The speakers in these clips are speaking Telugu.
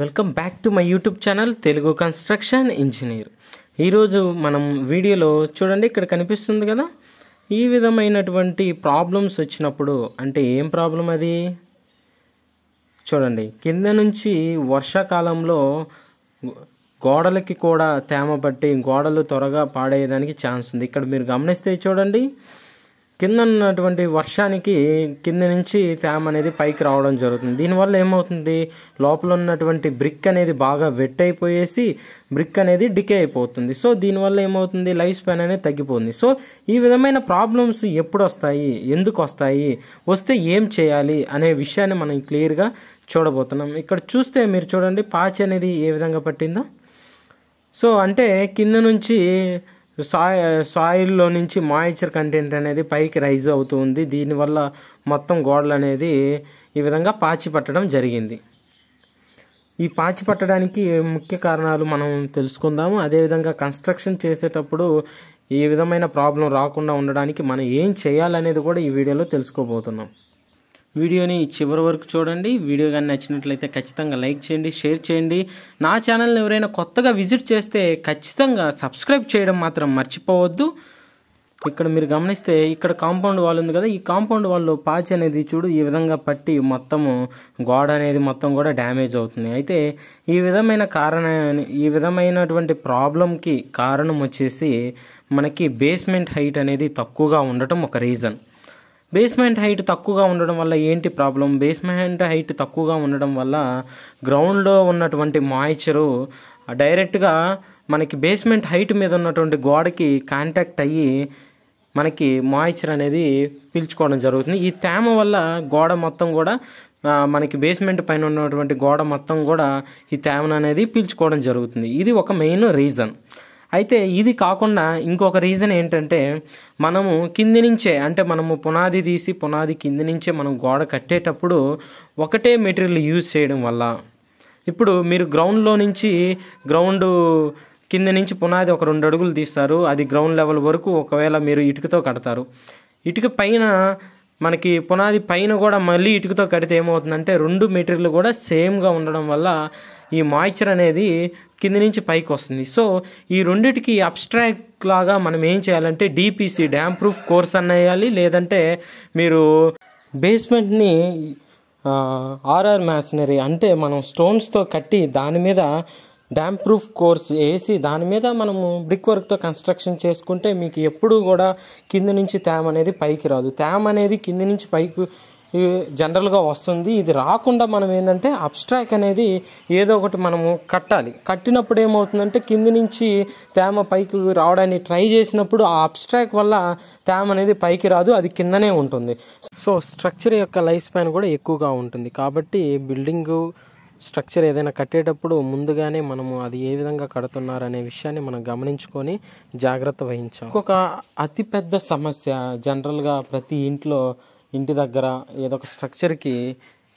welcome back to my YouTube channel Telugu construction engineer ఈరోజు మనం వీడియోలో చూడండి ఇక్కడ కనిపిస్తుంది కదా ఈ విధమైనటువంటి ప్రాబ్లమ్స్ వచ్చినప్పుడు అంటే ఏం ప్రాబ్లం అది చూడండి కింద నుంచి వర్షాకాలంలో గోడలకి కూడా తేమ పట్టి గోడలు త్వరగా పాడేయడానికి ఛాన్స్ ఉంది ఇక్కడ మీరు గమనిస్తే చూడండి కింద ఉన్నటువంటి వర్షానికి కింద నుంచి తేమ అనేది పైకి రావడం జరుగుతుంది దీనివల్ల ఏమవుతుంది లోపల ఉన్నటువంటి బ్రిక్ అనేది బాగా వెట్ అయిపోయేసి బ్రిక్ అనేది డికే అయిపోతుంది సో దీనివల్ల ఏమవుతుంది లైఫ్ స్పాన్ అనేది తగ్గిపోతుంది సో ఈ విధమైన ప్రాబ్లమ్స్ ఎప్పుడు వస్తాయి ఎందుకు వస్తాయి వస్తే ఏం చేయాలి అనే విషయాన్ని మనం క్లియర్గా చూడబోతున్నాం ఇక్కడ చూస్తే మీరు చూడండి పాచి అనేది ఏ విధంగా పట్టిందో సో అంటే కింద నుంచి సాయి సాయిల్లో నుంచి మాయిచర్ కంటెంట్ అనేది పైకి రైజ్ అవుతుంది దీనివల్ల మొత్తం గోడలు అనేది ఈ విధంగా పాచి పట్టడం జరిగింది ఈ పాచి పట్టడానికి ముఖ్య కారణాలు మనం తెలుసుకుందాము అదేవిధంగా కన్స్ట్రక్షన్ చేసేటప్పుడు ఏ విధమైన ప్రాబ్లం రాకుండా ఉండడానికి మనం ఏం చేయాలనేది కూడా ఈ వీడియోలో తెలుసుకోబోతున్నాం వీడియోని చివరి వరకు చూడండి వీడియో కానీ నచ్చినట్లయితే ఖచ్చితంగా లైక్ చేయండి షేర్ చేయండి నా ఛానల్ని ఎవరైనా కొత్తగా విజిట్ చేస్తే ఖచ్చితంగా సబ్స్క్రైబ్ చేయడం మాత్రం మర్చిపోవద్దు ఇక్కడ మీరు గమనిస్తే ఇక్కడ కాంపౌండ్ వాల్ ఉంది కదా ఈ కాంపౌండ్ వాల్లో పాచి అనేది చూడు ఈ విధంగా పట్టి మొత్తము గోడ అనేది మొత్తం కూడా డ్యామేజ్ అవుతుంది అయితే ఈ విధమైన కారణ ఈ విధమైనటువంటి ప్రాబ్లంకి కారణం వచ్చేసి మనకి బేస్మెంట్ హైట్ అనేది తక్కువగా ఉండటం ఒక రీజన్ బేస్మెంట్ హైట్ తక్కువగా ఉండడం వల్ల ఏంటి ప్రాబ్లం బేస్మెంట్ హైట్ తక్కువగా ఉండడం వల్ల గ్రౌండ్లో ఉన్నటువంటి మాయిచరు డైరెక్ట్గా మనకి బేస్మెంట్ హైట్ మీద ఉన్నటువంటి గోడకి కాంటాక్ట్ అయ్యి మనకి మాయిచర్ అనేది పీల్చుకోవడం జరుగుతుంది ఈ తేమ వల్ల గోడ మొత్తం కూడా మనకి బేస్మెంట్ పైన ఉన్నటువంటి గోడ మొత్తం కూడా ఈ తేమను అనేది పీల్చుకోవడం జరుగుతుంది ఇది ఒక మెయిన్ రీజన్ అయితే ఇది కాకుండా ఇంకొక రీజన్ ఏంటంటే మనము కింది నుంచే అంటే మనము పునాది తీసి పునాది కింది నుంచే మనం గోడ కట్టేటప్పుడు ఒకటే మెటీరియల్ యూజ్ చేయడం వల్ల ఇప్పుడు మీరు గ్రౌండ్లో నుంచి గ్రౌండ్ కింద నుంచి పునాది ఒక రెండు అడుగులు తీస్తారు అది గ్రౌండ్ లెవెల్ వరకు ఒకవేళ మీరు ఇటుకతో కడతారు ఇటుక పైన మనకి పునాది పైన కూడా మళ్ళీ ఇటుకతో కడితే ఏమవుతుందంటే రెండు మెటీరియల్ కూడా సేమ్గా ఉండడం వల్ల ఈ మాయిశ్చర్ అనేది కింద నుంచి పైకి వస్తుంది సో ఈ రెండిటికి అబ్స్ట్రాక్ట్ లాగా మనం ఏం చేయాలంటే డిపిసి డ్యామ్ ప్రూఫ్ కోర్స్ అన్న వేయాలి లేదంటే మీరు బేస్మెంట్ని ఆర్ఆర్ మ్యాసినరీ అంటే మనం స్టోన్స్తో కట్టి దాని మీద డ్యామ్ ప్రూఫ్ కోర్స్ వేసి దాని మీద మనము బ్రిక్ వర్క్తో కన్స్ట్రక్షన్ చేసుకుంటే మీకు ఎప్పుడూ కూడా కింద నుంచి తేమ అనేది పైకి రాదు తేమ అనేది కింద నుంచి పైకి జనరల్గా వస్తుంది ఇది రాకుండా మనం ఏంటంటే అబ్స్ట్రాక్ అనేది ఏదో ఒకటి మనము కట్టాలి కట్టినప్పుడు ఏమవుతుందంటే కింది నుంచి తేమ పైకి రావడానికి ట్రై చేసినప్పుడు ఆ అబ్స్ట్రాక్ వల్ల తేమ అనేది పైకి రాదు అది కిందనే ఉంటుంది సో స్ట్రక్చర్ యొక్క లైఫ్ స్పాన్ కూడా ఎక్కువగా ఉంటుంది కాబట్టి బిల్డింగు స్ట్రక్చర్ ఏదైనా కట్టేటప్పుడు ముందుగానే మనము అది ఏ విధంగా కడుతున్నారు అనే విషయాన్ని మనం గమనించుకొని జాగ్రత్త వహించాం ఇంకొక అతిపెద్ద సమస్య జనరల్గా ప్రతి ఇంట్లో ఇంటి దగ్గర ఏదో ఒక స్ట్రక్చర్కి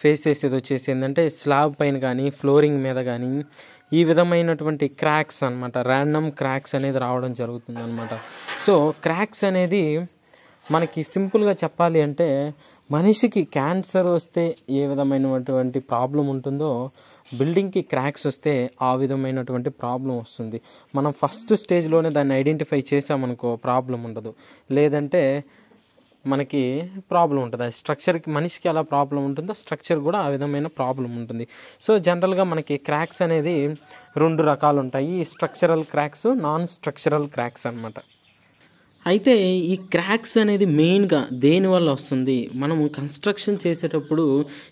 ఫేస్ చేసేది వచ్చేసి ఏంటంటే స్లాబ్ పైన కానీ ఫ్లోరింగ్ మీద కానీ ఈ విధమైనటువంటి క్రాక్స్ అనమాట ర్యాండమ్ క్రాక్స్ అనేది రావడం జరుగుతుంది అనమాట సో క్రాక్స్ అనేది మనకి సింపుల్గా చెప్పాలి అంటే మనిషికి క్యాన్సర్ వస్తే ఏ విధమైనటువంటి ప్రాబ్లం ఉంటుందో బిల్డింగ్కి క్రాక్స్ వస్తే ఆ విధమైనటువంటి ప్రాబ్లం వస్తుంది మనం ఫస్ట్ స్టేజ్లోనే దాన్ని ఐడెంటిఫై చేసామనుకో ప్రాబ్లం ఉండదు లేదంటే మనకి ప్రాబ్లం ఉంటుంది ఆ స్ట్రక్చర్కి మనిషికి ఎలా ప్రాబ్లం ఉంటుందో స్ట్రక్చర్ కూడా ఆ విధమైన ప్రాబ్లం ఉంటుంది సో జనరల్గా మనకి క్రాక్స్ అనేది రెండు రకాలు ఉంటాయి structural cracks non structural cracks అనమాట అయితే ఈ క్రాక్స్ అనేది మెయిన్గా దేనివల్ల వస్తుంది మనము కన్స్ట్రక్షన్ చేసేటప్పుడు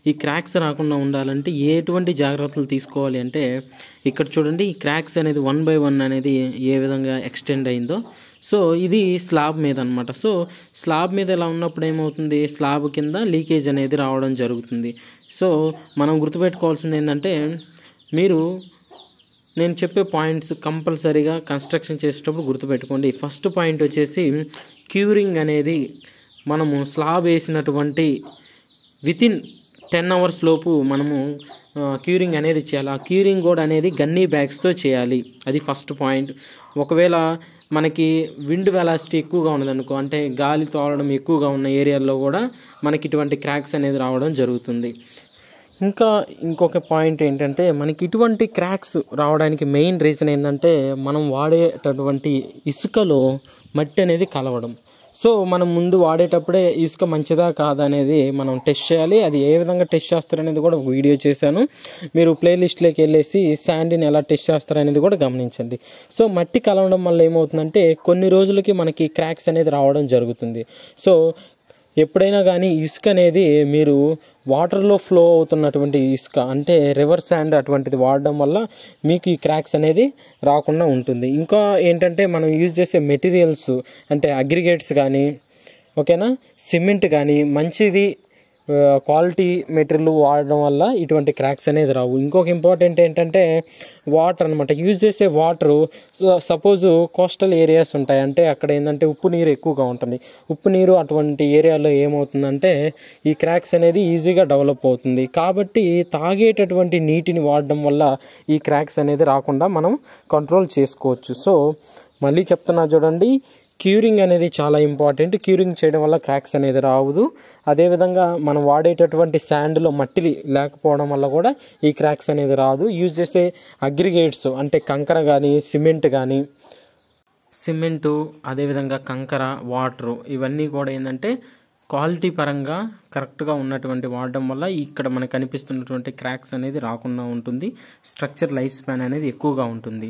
ఈ క్రాక్స్ రాకుండా ఉండాలంటే ఎటువంటి జాగ్రత్తలు తీసుకోవాలి అంటే ఇక్కడ చూడండి ఈ క్రాక్స్ అనేది వన్ బై వన్ అనేది ఏ విధంగా ఎక్స్టెండ్ అయిందో సో ఇది స్లాబ్ మీద అనమాట సో స్లాబ్ మీద ఇలా ఉన్నప్పుడు ఏమవుతుంది స్లాబ్ కింద లీకేజ్ అనేది రావడం జరుగుతుంది సో మనం గుర్తుపెట్టుకోవాల్సింది ఏంటంటే మీరు నేను చెప్పే పాయింట్స్ కంపల్సరీగా కన్స్ట్రక్షన్ చేసేటప్పుడు గుర్తుపెట్టుకోండి ఫస్ట్ పాయింట్ వచ్చేసి క్యూరింగ్ అనేది మనము స్లాబ్ వేసినటువంటి వితిన్ టెన్ అవర్స్ లోపు మనము క్యూరింగ్ అనేది చేయాలి ఆ క్యూరింగ్ కూడా అనేది గన్నీ బ్యాగ్స్తో చేయాలి అది ఫస్ట్ పాయింట్ ఒకవేళ మనకి విండ్ వెలాసిటీ ఎక్కువగా ఉన్నదనుకో అంటే గాలి తోలడం ఎక్కువగా ఉన్న ఏరియాల్లో కూడా మనకి ఇటువంటి క్రాక్స్ అనేది రావడం జరుగుతుంది ఇంకా ఇంకొక పాయింట్ ఏంటంటే మనకి ఇటువంటి క్రాక్స్ రావడానికి మెయిన్ రీజన్ ఏంటంటే మనం వాడేటటువంటి ఇసుకలో మట్టి అనేది కలవడం సో మనం ముందు వాడేటప్పుడే ఇసుక మంచిదా కాదా అనేది మనం టెస్ట్ చేయాలి అది ఏ విధంగా టెస్ట్ చేస్తారనేది కూడా ఒక వీడియో చేశాను మీరు ప్లేలిస్ట్లోకి వెళ్ళేసి శాండీని ఎలా టెస్ట్ చేస్తారనేది కూడా గమనించండి సో మట్టి కలవడం వల్ల ఏమవుతుందంటే కొన్ని రోజులకి మనకి క్రాక్స్ అనేది రావడం జరుగుతుంది సో ఎప్పుడైనా కానీ ఇసుక అనేది మీరు వాటర్లో ఫ్లో అవుతున్నటువంటి ఇసుక అంటే రివర్ శాండ్ అటువంటిది వాడడం వల్ల మీకు ఈ క్రాక్స్ అనేది రాకుండా ఉంటుంది ఇంకా ఏంటంటే మనం యూజ్ చేసే మెటీరియల్స్ అంటే అగ్రిగేట్స్ కానీ ఓకేనా సిమెంట్ కానీ మంచిది క్వాలిటీ మెటీరియల్ వాడడం వల్ల ఇటువంటి క్రాక్స్ అనేది రావు ఇంకొక ఇంపార్టెంట్ ఏంటంటే వాటర్ అనమాట యూజ్ చేసే వాటరు సపోజ్ కోస్టల్ ఏరియాస్ ఉంటాయి అంటే అక్కడ ఏంటంటే ఉప్పు నీరు ఎక్కువగా ఉంటుంది ఉప్పు నీరు అటువంటి ఏరియాలో ఏమవుతుందంటే ఈ క్రాక్స్ అనేది ఈజీగా డెవలప్ అవుతుంది కాబట్టి తాగేటటువంటి నీటిని వాడడం వల్ల ఈ క్రాక్స్ అనేది రాకుండా మనం కంట్రోల్ చేసుకోవచ్చు సో మళ్ళీ చెప్తున్నా చూడండి క్యూరింగ్ అనేది చాలా ఇంపార్టెంట్ క్యూరింగ్ చేయడం వల్ల క్రాక్స్ అనేది రావదు అదేవిధంగా మనం వాడేటటువంటి శాండ్లో మట్టి లేకపోవడం వల్ల కూడా ఈ క్రాక్స్ అనేది రాదు యూజ్ చేసే అగ్రిగేట్స్ అంటే కంకర కానీ సిమెంట్ కానీ సిమెంటు అదేవిధంగా కంకర వాటరు ఇవన్నీ కూడా ఏంటంటే క్వాలిటీ పరంగా కరెక్ట్గా ఉన్నటువంటి వాడడం వల్ల ఇక్కడ మనకు కనిపిస్తున్నటువంటి క్రాక్స్ అనేది రాకుండా ఉంటుంది స్ట్రక్చర్ లైఫ్ స్పాన్ అనేది ఎక్కువగా ఉంటుంది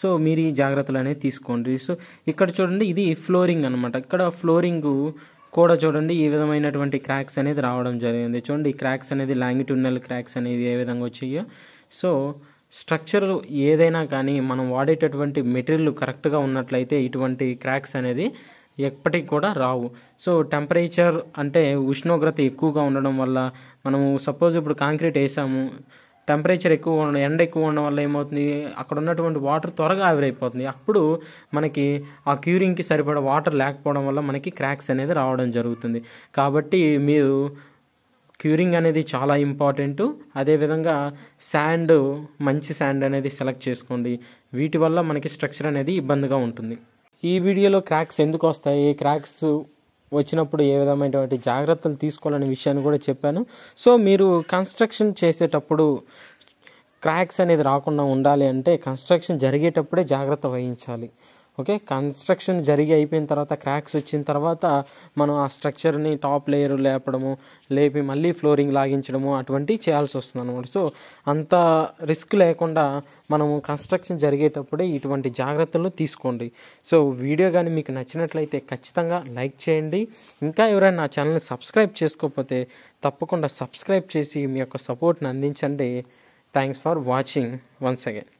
సో మీరు ఈ జాగ్రత్తలు అనేది తీసుకోండి సో ఇక్కడ చూడండి ఇది ఫ్లోరింగ్ అనమాట ఇక్కడ ఫ్లోరింగ్ కూడా చూడండి ఈ విధమైనటువంటి క్రాక్స్ అనేది రావడం జరిగింది చూడండి ఈ క్రాక్స్ అనేది లాంగిట్యూనల్ క్రాక్స్ అనేది ఏ విధంగా వచ్చాయో సో స్ట్రక్చర్ ఏదైనా కానీ మనం వాడేటటువంటి మెటీరియల్ కరెక్ట్గా ఉన్నట్లయితే ఇటువంటి క్రాక్స్ అనేది ఎప్పటికి కూడా రావు సో టెంపరేచర్ అంటే ఉష్ణోగ్రత ఎక్కువగా ఉండడం వల్ల మనము సపోజ్ ఇప్పుడు కాంక్రీట్ వేసాము టెంపరేచర్ ఎక్కువ ఉండడం ఎండ ఎక్కువ ఉండడం వల్ల ఏమవుతుంది అక్కడ ఉన్నటువంటి వాటర్ త్వరగా ఆవిరైపోతుంది అప్పుడు మనకి ఆ క్యూరింగ్కి సరిపడ వాటర్ లేకపోవడం వల్ల మనకి క్రాక్స్ అనేది రావడం జరుగుతుంది కాబట్టి మీరు క్యూరింగ్ అనేది చాలా ఇంపార్టెంట్ అదేవిధంగా శాండ్ మంచి శాండ్ అనేది సెలెక్ట్ చేసుకోండి వీటి వల్ల మనకి స్ట్రక్చర్ అనేది ఇబ్బందిగా ఉంటుంది ఈ వీడియోలో క్రాక్స్ ఎందుకు వస్తాయి క్రాక్స్ వచ్చినప్పుడు ఏ విధమైనటువంటి జాగ్రత్తలు తీసుకోవాలనే విషయాన్ని కూడా చెప్పాను సో మీరు కన్స్ట్రక్షన్ చేసేటప్పుడు క్రాక్స్ అనేది రాకుండా ఉండాలి అంటే కన్స్ట్రక్షన్ జరిగేటప్పుడే జాగ్రత్త వహించాలి ఓకే కన్స్ట్రక్షన్ జరిగి అయిపోయిన తర్వాత క్రాక్స్ వచ్చిన తర్వాత మనం ఆ స్ట్రక్చర్ని టాప్ లేయర్ లేపడము లేపి మళ్ళీ ఫ్లోరింగ్ లాగించడము అటువంటివి చేయాల్సి వస్తుంది అనమాట సో అంత రిస్క్ లేకుండా మనము కన్స్ట్రక్షన్ జరిగేటప్పుడే ఇటువంటి జాగ్రత్తలు తీసుకోండి సో వీడియో కానీ మీకు నచ్చినట్లయితే ఖచ్చితంగా లైక్ చేయండి ఇంకా ఎవరైనా నా ఛానల్ని సబ్స్క్రైబ్ చేసుకోకపోతే తప్పకుండా సబ్స్క్రైబ్ చేసి మీ యొక్క సపోర్ట్ని అందించండి thanks for watching once again